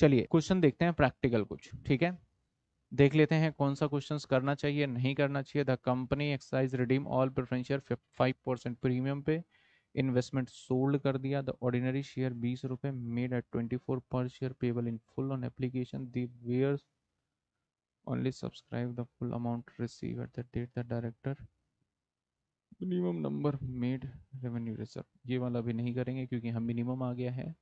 चलिए क्वेश्चन देखते हैं प्रैक्टिकल कुछ ठीक है देख लेते हैं कौन सा क्वेश्चंस करना चाहिए नहीं करना चाहिए the company exercise redeem all preferential five percent premium पे इन्वेस्टमेंट सोल्ड कर दिया द ऑर्डिनरी शेयर बीस रुपए मेड एट ट्वेंटी फोर पर share payable in full on application there only subscribe the full amount receive at the date the director minimum number made revenue reserve ये वाला भी नहीं करेंगे क्योंकि हम मिनिमम आ गया है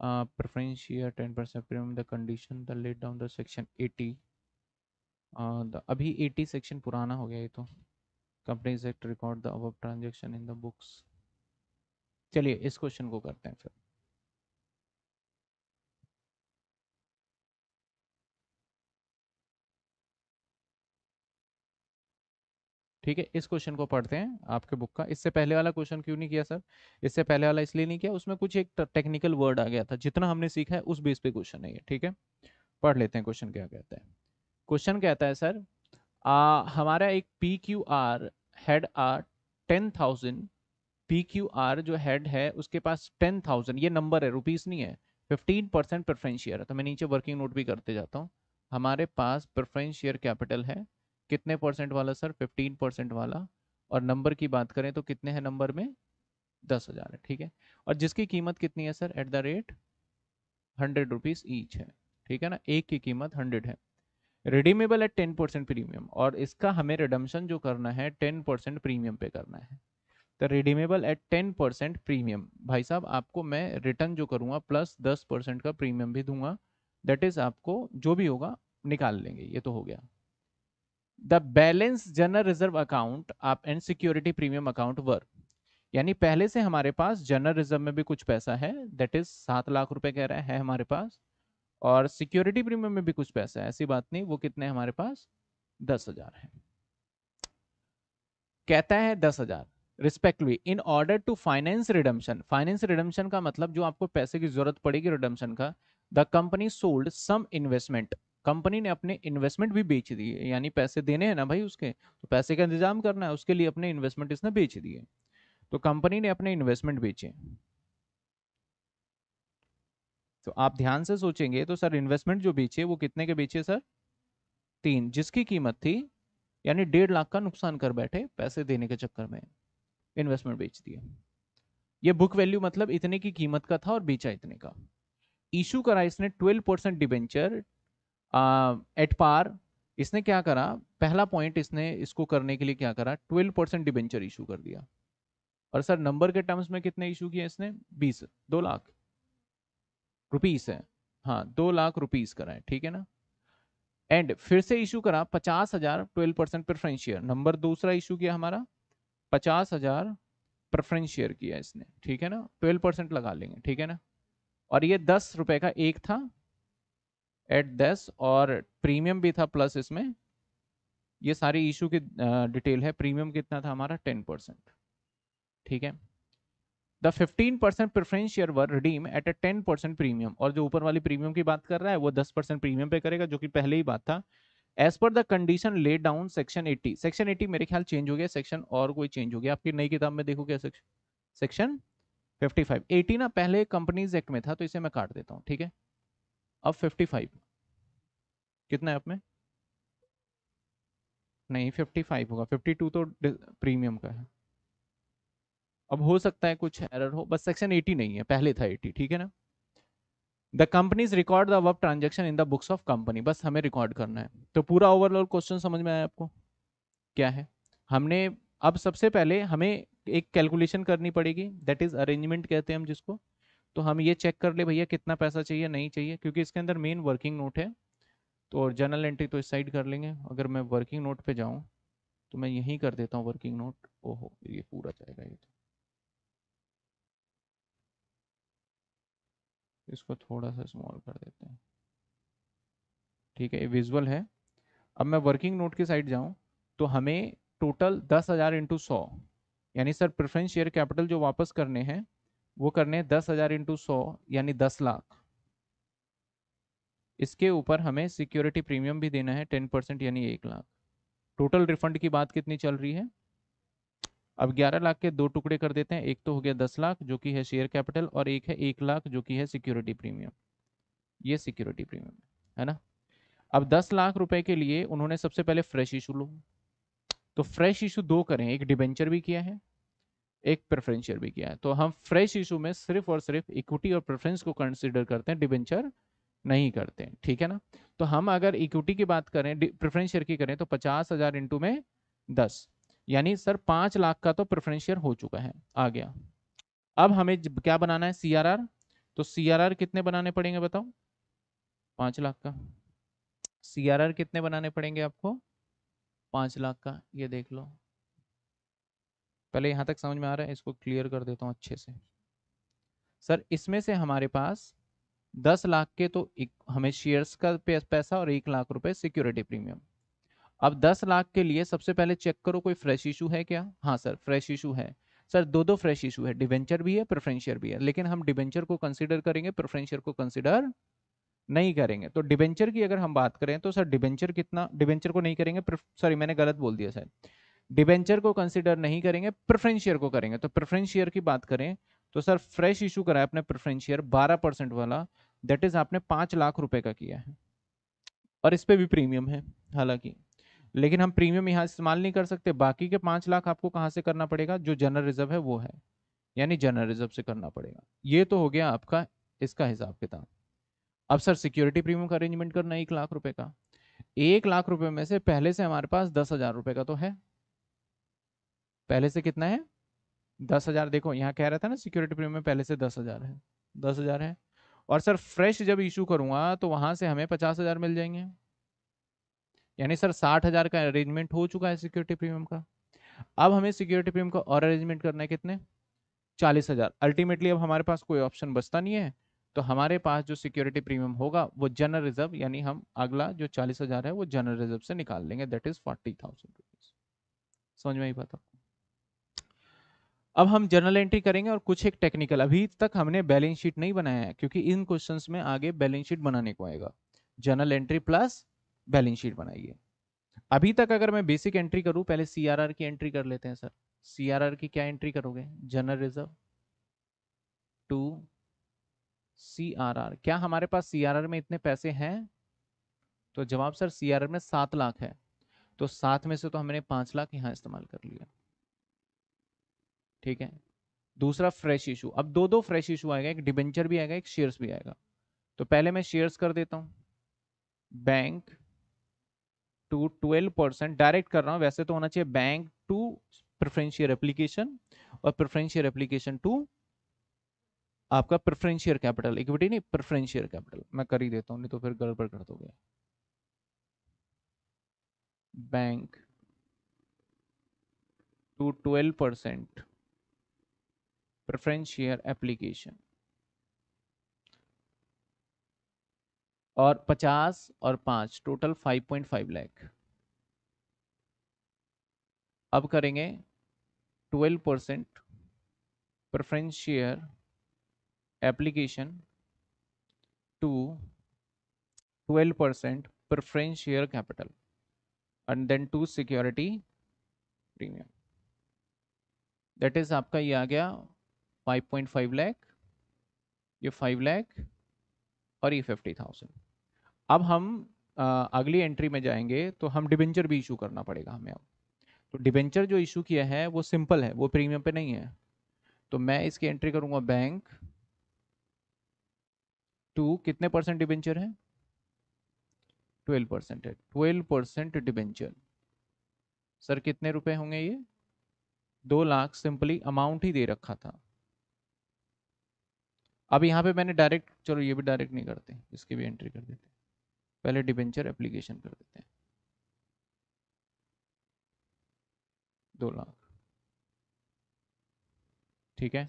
uh, preference here 10% premium the condition the laid down the section 80 uh, the अभी 80 section पुराना हो गया ये तो companies act record the above transaction in the books चलिए इस क्वेश्चन को करते हैं फिर ठीक है इस क्वेश्चन को पढ़ते हैं आपके बुक का इससे पहले वाला क्वेश्चन क्यों नहीं किया सर इससे पहले वाला इसलिए नहीं किया उसमें कुछ एक टेक्निकल वर्ड आ गया था जितना हमने सीखा है उस बेस पे क्वेश्चन है ये ठीक है पढ़ लेते हैं क्वेश्चन क्या कहता है क्वेश्चन कहता है सर आ, हमारा एक P Q R head R ten thousand P Q R जो हेड है उसके पास टेन थाउजेंड ये नंबर है रुपीज़ नहीं है फिफ्टीन परसेंट प्रेफरेंस शेयर है तो मैं नीचे वर्किंग नोट भी करते जाता हूँ हमारे पास प्रेफरेंस शेयर कैपिटल है कितने परसेंट वाला सर फिफ्टीन परसेंट वाला और नंबर की बात करें तो कितने हैं नंबर में दस हज़ार है ठीक है और जिसकी कीमत कितनी है sir at the rate hundred rupees each है ठीक है ना एक की कीमत हंड्रेड है redeemable at ten percent premium और इसका हमें रिडम्शन जो करना है टेन परसेंट प्रीमियम पे करना है तो redeemable at ten percent premium भाई साहब आपको मैं रिटर्न जो करूँगा प्लस दस परसेंट का प्रीमियम भी दूंगा दैट इज़ आपको जो भी होगा निकाल लेंगे ये तो हो गया the balance general reserve account आप and security premium account were यानी पहले से हमारे पास जनरल रिजर्व में भी कुछ पैसा है दैट इज सात लाख रुपए कह रहा है हमारे पास और सिक्योरिटी प्रीमियम में भी कुछ पैसा है ऐसी बात नहीं वो कितने हमारे पास दस हजार है कहता है दस हजार respectfully in order to finance redemption finance redemption का मतलब जो आपको पैसे की जरूरत पड़ेगी रिडम्शन का the company sold some investment कंपनी ने अपने इन्वेस्टमेंट भी बेच दिए यानी पैसे देने हैं ना भाई उसके तो पैसे का इंतजाम करना है उसके लिए अपने इन्वेस्टमेंट इसने बेच दिए तो कंपनी ने अपने इन्वेस्टमेंट बेचे तो आप ध्यान से सोचेंगे तो सर इन्वेस्टमेंट जो बेचे वो कितने के बेचे सर तीन जिसकी कीमत थी यानी डेढ़ लाख का नुकसान कर बैठे पैसे देने के चक्कर में इन्वेस्टमेंट बेच दिए ये बुक वैल्यू मतलब इतने की कीमत का था और बेचा इतने का इशू करा इसने 12 परसेंट डिबेंचर एट पार इसने क्या करा पहला पॉइंट इसने इसको करने के लिए क्या करा ट्वेल्व परसेंट डिबेंचर इशू कर दिया और सर नंबर के टर्म्स में कितने इशू किए इसने बीस दो लाख रुपीस है हाँ दो लाख रुपीस करा है ठीक है ना एंड फिर से इशू करा पचास हजार twelve percent preference share number दूसरा इशू किया हमारा पचास हजार प्रेफरेंस शेयर किया इसने ठीक है ना ट्वेल्व परसेंट लगा लेंगे ठीक है ना और ये दस रुपए का एक था एट दस और प्रीमियम भी था प्लस इसमें ये सारी इशू की डिटेल है प्रीमियम कितना था हमारा टेन परसेंट ठीक है the fifteen percent preference share were redeem at a ten percent premium और जो ऊपर वाली प्रीमियम की बात कर रहा है वो दस परसेंट प्रीमियम पे करेगा जो कि पहले ही बात था as per the condition lay down section eighty section eighty मेरे ख्याल चेंज हो गया सेक्शन और कोई चेंज हो गया आपकी नई किताब में देखो क्या सेक्शन सेक्शन फाइव एटी ना पहले कंपनीज एक्ट में था तो इसे मैं काट देता हूँ ठीक है अब 55 कितना है आप में नहीं 55 होगा 52 तो प्रीमियम का है अब हो सकता है कुछ एरर हो बस सेक्शन 80 नहीं है पहले था 80 ठीक है ना the companies record the above transaction in the books of company बस हमें रिकॉर्ड करना है तो पूरा ओवरऑल क्वेश्चन समझ में आया आपको क्या है हमने अब सबसे पहले हमें एक कैलकुलेशन करनी पड़ेगी दैट इज अरेंजमेंट कहते हैं हम जिसको तो हम ये चेक कर ले भैया कितना पैसा चाहिए नहीं चाहिए क्योंकि इसके अंदर मेन वर्किंग नोट है तो और जर्नल एंट्री तो इस साइड कर लेंगे अगर मैं वर्किंग नोट पे जाऊँ तो मैं यहीं कर देता हूँ वर्किंग नोट ओहो ये पूरा जाएगा ये तो इसको थोड़ा सा स्मॉल कर देते हैं ठीक है ये विजुअल है अब मैं वर्किंग नोट की साइड जाऊँ तो हमें टोटल दस हज़ार इंटू सौ यानी सर प्रेफरेंस शेयर कैपिटल जो वापस करने हैं वो करने दस हजार इंटू सौ यानी दस लाख इसके ऊपर हमें सिक्योरिटी प्रीमियम भी देना है टेन परसेंट यानी एक लाख टोटल रिफंड की बात कितनी चल रही है अब ग्यारह लाख के दो टुकड़े कर देते हैं एक तो हो गया दस लाख जो कि है शेयर कैपिटल और एक है एक लाख जो कि है सिक्योरिटी प्रीमियम ये सिक्योरिटी प्रीमियम है ना अब दस लाख रुपए के लिए उन्होंने सबसे पहले फ्रेश इशू लो तो फ्रेश इशू दो करें एक डिबेंचर भी किया है एक प्रेफरेंस शेयर भी किया है तो हम फ्रेश इशू में सिर्फ और सिर्फ इक्विटी और प्रेफरेंस को कंसिडर करते हैं डिबेंचर नहीं करते हैं ठीक है ना तो हम अगर इक्विटी की बात करें प्रेफरेंस शेयर की करें तो पचास हजार इंटू में दस यानी सर पांच लाख का तो प्रेफरेंस शेयर हो चुका है आ गया अब हमें क्या बनाना है सीआरआर तो सीआरआर कितने बनाने पड़ेंगे बताओ पांच लाख का सीआरआर कितने बनाने पड़ेंगे आपको पांच लाख का ये देख लो पहले यहाँ तक समझ में आ रहा है इसको क्लियर कर देता हूँ अच्छे से सर इसमें से हमारे पास दस लाख के तो एक, हमें शेयर्स का पैसा और एक लाख रुपए सिक्योरिटी प्रीमियम अब दस लाख के लिए सबसे पहले चेक करो कोई फ्रेश इशू है क्या हाँ सर फ्रेश इशू है सर दो दो फ्रेश इशू है डिवेंचर भी है प्रेफरेंशियर भी है लेकिन हम डिवेंचर को कंसिडर करेंगे प्रेफरेंशियर को कंसिडर नहीं करेंगे तो डिवेंचर की अगर हम बात करें तो सर डिवेंचर कितना डिवेंचर को नहीं करेंगे सॉरी मैंने गलत बोल दिया सर डिबेंचर को कंसिडर नहीं करेंगे प्रेफरेंस शेयर को करेंगे तो प्रेफरेंस शेयर की बात करें तो सर फ्रेश इशू करा है आपने प्रेफरेंस शेयर बारह परसेंट वाला दैट इज आपने पांच लाख रुपए का किया है और इस पर भी प्रीमियम है हालांकि लेकिन हम प्रीमियम यहाँ इस्तेमाल नहीं कर सकते बाकी के पांच लाख आपको कहाँ से करना पड़ेगा जो जनरल रिजर्व है वो है यानी जनरल रिजर्व से करना पड़ेगा ये तो हो गया आपका इसका हिसाब किताब अब सर सिक्योरिटी प्रीमियम का अरेंजमेंट करना एक लाख रुपए का एक लाख रुपए में से पहले से हमारे पास दस हजार रुपए का तो है पहले से कितना है दस हजार देखो यहाँ कह रहा था ना सिक्योरिटी प्रीमियम पहले से दस हजार है दस हजार है और सर फ्रेश जब इशू करूंगा तो वहां से हमें पचास हजार मिल जाएंगे यानी सर साठ हजार का अरेंजमेंट हो चुका है सिक्योरिटी प्रीमियम का अब हमें सिक्योरिटी प्रीमियम का और अरेंजमेंट करना है कितने चालीस हजार अल्टीमेटली अब हमारे पास कोई ऑप्शन बचता नहीं है तो हमारे पास जो सिक्योरिटी प्रीमियम होगा वो जनरल रिजर्व यानी हम अगला जो चालीस हजार है वो जनरल रिजर्व से निकाल लेंगे that is forty thousand rupees समझ में ही बात आपको अब हम जर्नल एंट्री करेंगे और कुछ एक टेक्निकल अभी तक हमने बैलेंस शीट नहीं बनाया है क्योंकि इन क्वेश्चंस में आगे बैलेंस शीट बनाने को आएगा journal entry plus balance sheet बनाइए अभी तक अगर मैं बेसिक एंट्री करूं पहले सीआरआर की एंट्री कर लेते हैं सर सीआरआर की क्या एंट्री करोगे जनरल रिजर्व टू सी क्या हमारे पास सी में इतने पैसे हैं तो जवाब सर सी में सात लाख है तो सात में से तो हमने पांच लाख यहाँ इस्तेमाल कर लिया ठीक है दूसरा फ्रेश इशू अब दो दो फ्रेश इशू आएगा एक डिबेंचर भी आएगा एक शेयर्स भी आएगा तो पहले मैं शेयर्स कर देता हूँ bank to twelve percent direct कर रहा हूँ वैसे तो होना चाहिए बैंक टू प्रेफरेंशियर एप्लीकेशन और प्रेफरेंशियल एप्लीकेशन टू आपका प्रेफरेंशियर कैपिटल इक्विटी नहीं प्रेफरेंशियल कैपिटल मैं कर ही देता हूँ नहीं तो फिर गड़बड़ कर दोगे bank to twelve percent preferential application और 50 और 5 टोटल 5.5 लैख अब करेंगे 12 percent preferential application to 12 percent preferential capital and then to security premium that is आपका ये आ गया 5.5 लाख ये 5 लाख और ये 50,000 अब हम अगली एंट्री में जाएंगे तो हम डिबेंचर भी इशू करना पड़ेगा हमें अब तो डिबेंचर जो इशू किया है वो सिंपल है वो प्रीमियम पे नहीं है तो मैं इसकी एंट्री करूंगा बैंक टू कितने परसेंट डिबेंचर है ट्वेल्व परसेंट है ट्वेल्व परसेंट डिबेंचर सर कितने रुपए होंगे ये दो लाख सिंपली अमाउंट ही दे रखा था अब यहाँ पे मैंने डायरेक्ट चलो ये भी डायरेक्ट नहीं करते इसकी भी एंट्री कर देते पहले डिबेंचर एप्लीकेशन कर देते हैं दो लाख ठीक है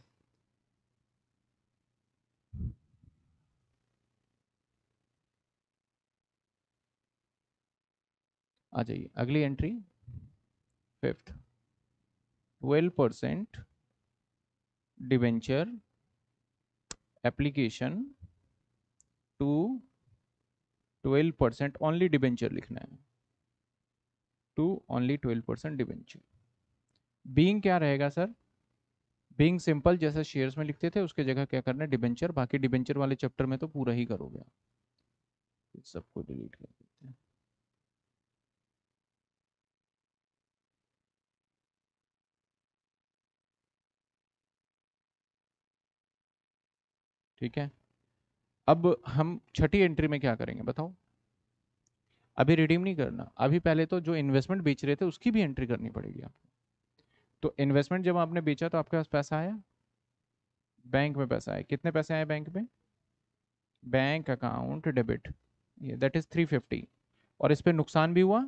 आ जाइए अगली entry fifth twelve percent debenture application to twelve percent only debenture लिखना है to only twelve percent debenture being क्या रहेगा सर बींग सिंपल जैसा शेयर्स में लिखते थे उसके जगह क्या करना है डिबेंचर बाकी डिबेंचर वाले चैप्टर में तो पूरा ही करोगे सबको डिलीट कर ठीक है अब हम छठी एंट्री में क्या करेंगे बताओ अभी रिडीम नहीं करना अभी पहले तो जो इन्वेस्टमेंट बेच रहे थे उसकी भी एंट्री करनी पड़ेगी आपको तो इन्वेस्टमेंट जब आपने बेचा तो आपके पास पैसा आया बैंक में पैसा आया कितने पैसे आए बैंक में बैंक अकाउंट डेबिट ये दैट इज़ थ्री फिफ्टी और इस पर नुकसान भी हुआ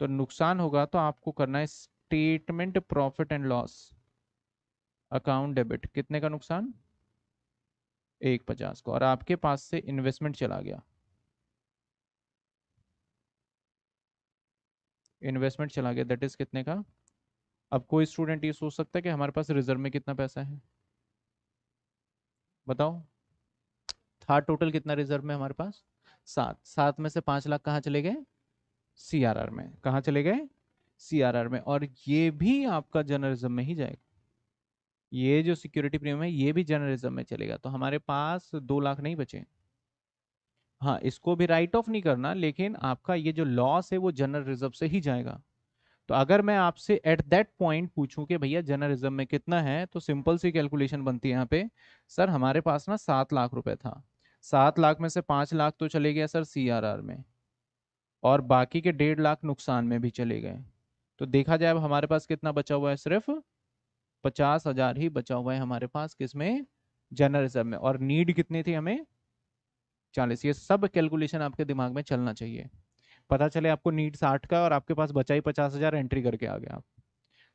तो नुकसान होगा तो आपको करना है statement profit and loss account debit कितने का नुकसान एक पचास को और आपके पास से इन्वेस्टमेंट चला गया इन्वेस्टमेंट चला गया दैट इज कितने का अब कोई स्टूडेंट ये सोच सकता है कि हमारे पास रिजर्व में कितना पैसा है बताओ था टोटल कितना रिजर्व में हमारे पास सात सात में से पांच लाख कहाँ चले गए सीआरआर में कहाँ चले गए सीआरआर में और ये भी आपका जर्नलिज्म में ही जाएगा ये जो सिक्योरिटी प्रीमियम है ये भी जर्नलिज्म में चलेगा तो हमारे पास दो लाख नहीं बचे हाँ इसको भी राइट ऑफ नहीं करना लेकिन आपका ये जो लॉस है वो जनरल रिजर्व से ही जाएगा तो अगर मैं आपसे एट दैट पॉइंट पूछूं कि भैया जनरल रिजर्व में कितना है तो सिंपल सी कैलकुलेशन बनती है यहाँ पे सर हमारे पास ना सात लाख रुपए था सात लाख में से पाँच लाख तो चले गया सर सी में और बाकी के डेढ़ लाख नुकसान में भी चले गए तो देखा जाए अब हमारे पास कितना बचा हुआ है सिर्फ पचास हजार ही बचा हुआ है हमारे पास किसमें जनरल रिजर्व में और नीड कितनी थी हमें चालीस ये सब कैलकुलेशन आपके दिमाग में चलना चाहिए पता चले आपको नीड साठ का और आपके पास बचा ही पचास हजार एंट्री करके आ गया आप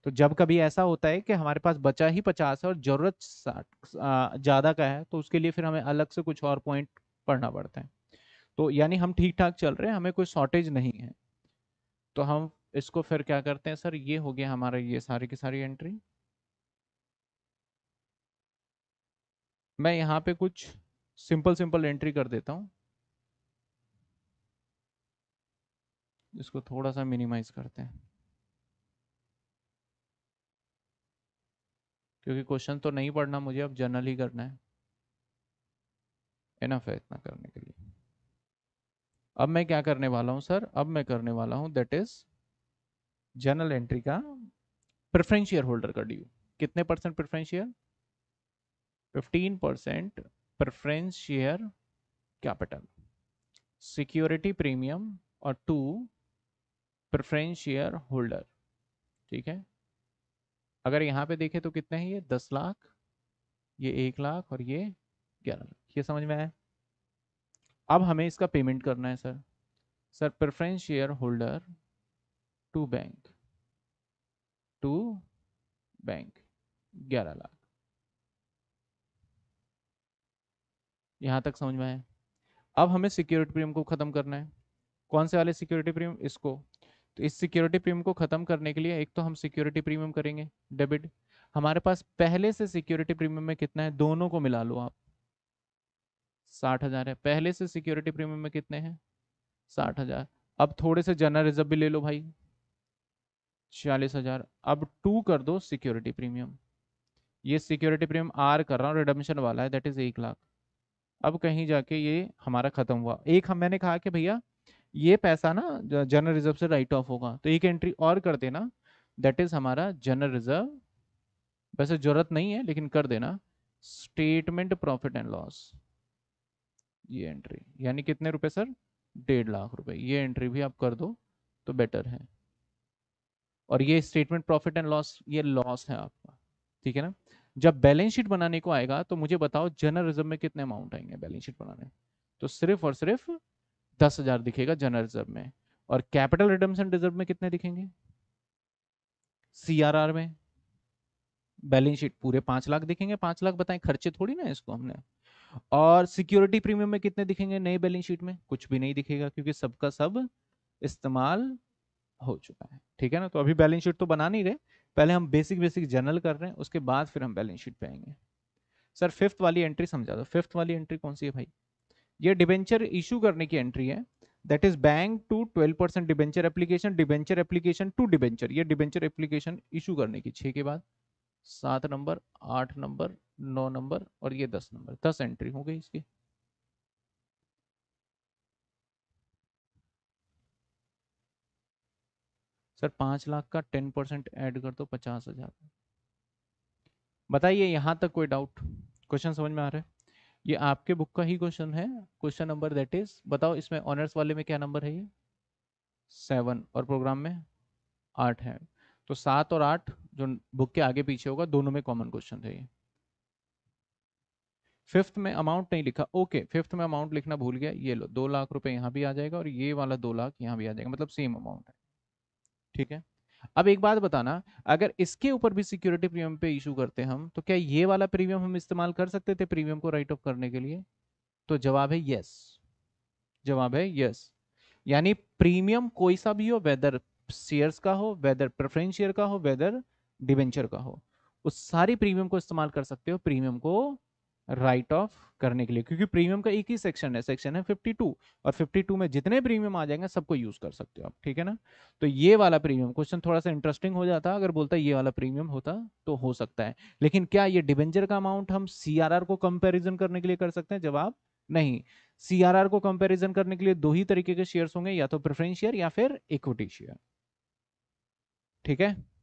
तो जब कभी ऐसा होता है कि हमारे पास बचा ही पचास है और जरूरत साठ ज़्यादा का है तो उसके लिए फिर हमें अलग से कुछ और पॉइंट पढ़ना पड़ता है तो यानी हम ठीक ठाक चल रहे हैं हमें कोई शॉर्टेज नहीं है तो हम इसको फिर क्या करते हैं सर ये हो गया हमारा ये सारी की सारी एंट्री मैं यहाँ पे कुछ सिंपल सिंपल एंट्री कर देता हूँ इसको थोड़ा सा मिनिमाइज करते हैं क्योंकि क्वेश्चन तो नहीं पढ़ना मुझे अब जनरल ही करना है इनफ है इतना करने के लिए अब मैं क्या करने वाला हूं सर अब मैं करने वाला हूं दैट इज जनरल एंट्री का प्रेफरेंस शेयर होल्डर का ड्यू कितने percent preference share fifteen percent preference share capital security premium और टू प्रेफरेंस शेयर होल्डर ठीक है अगर यहाँ पे देखें तो कितने हैं ये दस लाख ये एक लाख और ये ग्यारह लाख ये समझ में आया अब हमें इसका पेमेंट करना है sir sir preference share holder to bank to bank ग्यारह लाख यहाँ तक समझ में आया अब हमें सिक्योरिटी प्रीमियम को ख़त्म करना है कौन से वाले सिक्योरिटी प्रीमियम इसको तो इस सिक्योरिटी प्रीमियम को ख़त्म करने के लिए एक तो हम सिक्योरिटी प्रीमियम करेंगे डेबिट हमारे पास पहले से सिक्योरिटी प्रीमियम में कितना है दोनों को मिला लो आप साठ हज़ार है पहले से सिक्योरिटी प्रीमियम में कितने हैं साठ हज़ार अब थोड़े से जनरल रिजर्व भी ले लो भाई चालीस हज़ार अब टू कर दो सिक्योरिटी प्रीमियम ये सिक्योरिटी प्रीमियम आर कर रहा हूँ रिडम्शन वाला है दैट इज़ एक लाख अब कहीं जाके ये हमारा खत्म हुआ एक हम मैंने कहा कि भैया ये पैसा ना जनरल रिजर्व से राइट ऑफ होगा तो एक एंट्री और कर देना दैट इज हमारा जनरल रिजर्व वैसे जरूरत नहीं है लेकिन कर देना स्टेटमेंट प्रॉफिट एंड लॉस ये एंट्री यानी कितने रुपए सर डेढ़ लाख रुपए ये एंट्री भी आप कर दो तो बेटर है और ये स्टेटमेंट प्रॉफिट एंड लॉस ये लॉस है आपका ठीक है ना जब बैलेंस शीट बनाने को आएगा तो मुझे बताओ जनरल रिजर्व में कितने अमाउंट आएंगे बैलेंस शीट बनाने तो सिर्फ और सिर्फ दस हजार दिखेगा जनरल रिजर्व में और कैपिटल रिडम्सन रिजर्व में कितने दिखेंगे सीआरआर में बैलेंस शीट पूरे पांच लाख दिखेंगे पांच लाख बताएं खर्चे थोड़ी ना इसको हमने और सिक्योरिटी प्रीमियम में कितने दिखेंगे नए बैलेंस शीट में कुछ भी नहीं दिखेगा क्योंकि सबका सब इस्तेमाल हो चुका है ठीक है ना तो अभी बैलेंस शीट तो बना नहीं रहे पहले हम बेसिक बेसिक जनरल कर रहे हैं उसके बाद फिर हम बैलेंस शीट पे आएंगे सर फिफ्थ वाली एंट्री समझा दो फिफ्थ वाली एंट्री कौन सी है भाई ये डिबेंचर इशू करने की एंट्री है that is bank to twelve percent debenture application debenture application to debenture ये डिबेंचर एप्लीकेशन इशू करने की छः के बाद सात नंबर आठ नंबर नौ नंबर और ये दस नंबर दस एंट्री हो गई इसकी सर पांच लाख का टेन परसेंट एड कर दो पचास हज़ार बताइए यहां तक कोई डाउट क्वेश्चन समझ में आ रहा है ये आपके बुक का ही क्वेश्चन है क्वेश्चन नंबर दैट इज बताओ इसमें ऑनर्स वाले में क्या नंबर है ये सेवन और प्रोग्राम में आठ है तो सात और आठ जो बुक के आगे पीछे होगा दोनों में कॉमन क्वेश्चन है ये फिफ्थ में अमाउंट नहीं लिखा ओके फिफ्थ में अमाउंट लिखना भूल गया ये लो दो लाख रुपए यहाँ भी आ जाएगा और ये वाला दो लाख यहाँ भी आ जाएगा मतलब सेम अमाउंट है ठीक है अब एक बात बताना अगर इसके ऊपर भी सिक्योरिटी प्रीमियम पे इशू करते हम तो क्या ये वाला प्रीमियम हम इस्तेमाल कर सकते थे प्रीमियम को राइट ऑफ करने के लिए तो जवाब है यस जवाब है यस यानी प्रीमियम कोई सा भी हो वेदर शेयर्स का हो वेदर प्रेफरेंस शेयर का हो वेदर डिवेंचर का हो उस सारी प्रीमियम को इस्तेमाल कर सकते हो प्रीमियम को राइट ऑफ करने के लिए क्योंकि प्रीमियम का एक ही सेक्शन है सेक्शन है 52 और 52 में जितने प्रीमियम आ जाएंगे सबको यूज कर सकते हो आप ठीक है ना तो ये वाला प्रीमियम क्वेश्चन थोड़ा सा इंटरेस्टिंग हो जाता अगर बोलता ये वाला प्रीमियम होता तो हो सकता है लेकिन क्या ये डिबेंचर का अमाउंट हम सी को कंपेरिजन करने के लिए कर सकते हैं जवाब नहीं सी को कंपेरिजन करने के लिए दो ही तरीके के शेयर होंगे या तो प्रेफरेंस शेयर या फिर इक्विटी शेयर ठीक है